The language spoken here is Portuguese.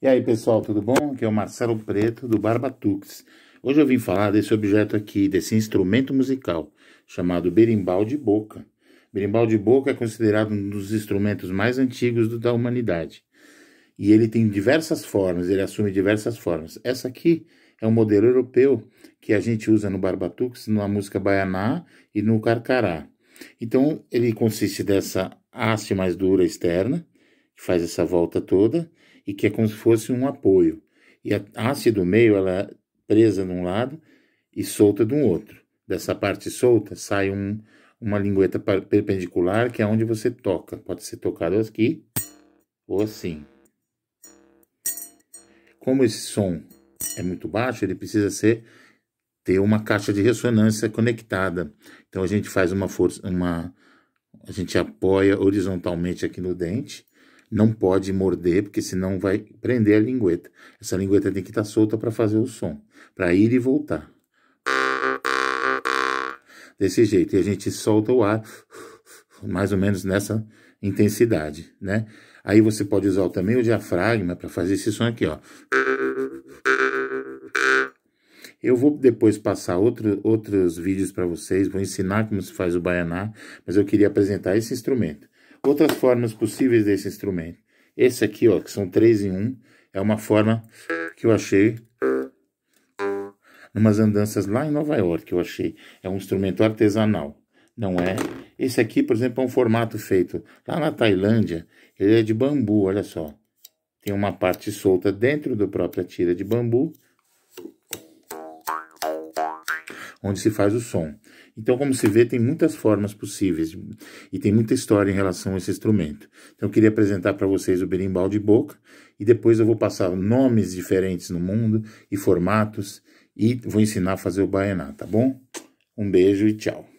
E aí pessoal, tudo bom? Aqui é o Marcelo Preto do Barbatux. Hoje eu vim falar desse objeto aqui, desse instrumento musical chamado berimbau de boca. Berimbau de boca é considerado um dos instrumentos mais antigos do, da humanidade. E ele tem diversas formas, ele assume diversas formas. Essa aqui é um modelo europeu que a gente usa no Barbatux, na música baianá e no carcará. Então ele consiste dessa haste mais dura externa, que faz essa volta toda, e que é como se fosse um apoio. E a haste do meio, ela é presa de um lado e solta do outro. Dessa parte solta sai um, uma lingueta perpendicular, que é onde você toca. Pode ser tocado aqui ou assim. Como esse som é muito baixo, ele precisa ser ter uma caixa de ressonância conectada. Então a gente faz uma força, uma a gente apoia horizontalmente aqui no dente não pode morder, porque senão vai prender a lingueta. Essa lingueta tem que estar tá solta para fazer o som, para ir e voltar. Desse jeito, e a gente solta o ar mais ou menos nessa intensidade, né? Aí você pode usar também o diafragma para fazer esse som aqui, ó. Eu vou depois passar outro, outros vídeos para vocês, vou ensinar como se faz o baianá, mas eu queria apresentar esse instrumento outras formas possíveis desse instrumento. Esse aqui, ó, que são três em um, é uma forma que eu achei numas andanças lá em Nova York, que eu achei. É um instrumento artesanal, não é? Esse aqui, por exemplo, é um formato feito lá na Tailândia, ele é de bambu, olha só. Tem uma parte solta dentro da própria tira de bambu, onde se faz o som. Então, como se vê, tem muitas formas possíveis e tem muita história em relação a esse instrumento. Então, eu queria apresentar para vocês o berimbau de boca e depois eu vou passar nomes diferentes no mundo e formatos e vou ensinar a fazer o baianá, tá bom? Um beijo e tchau.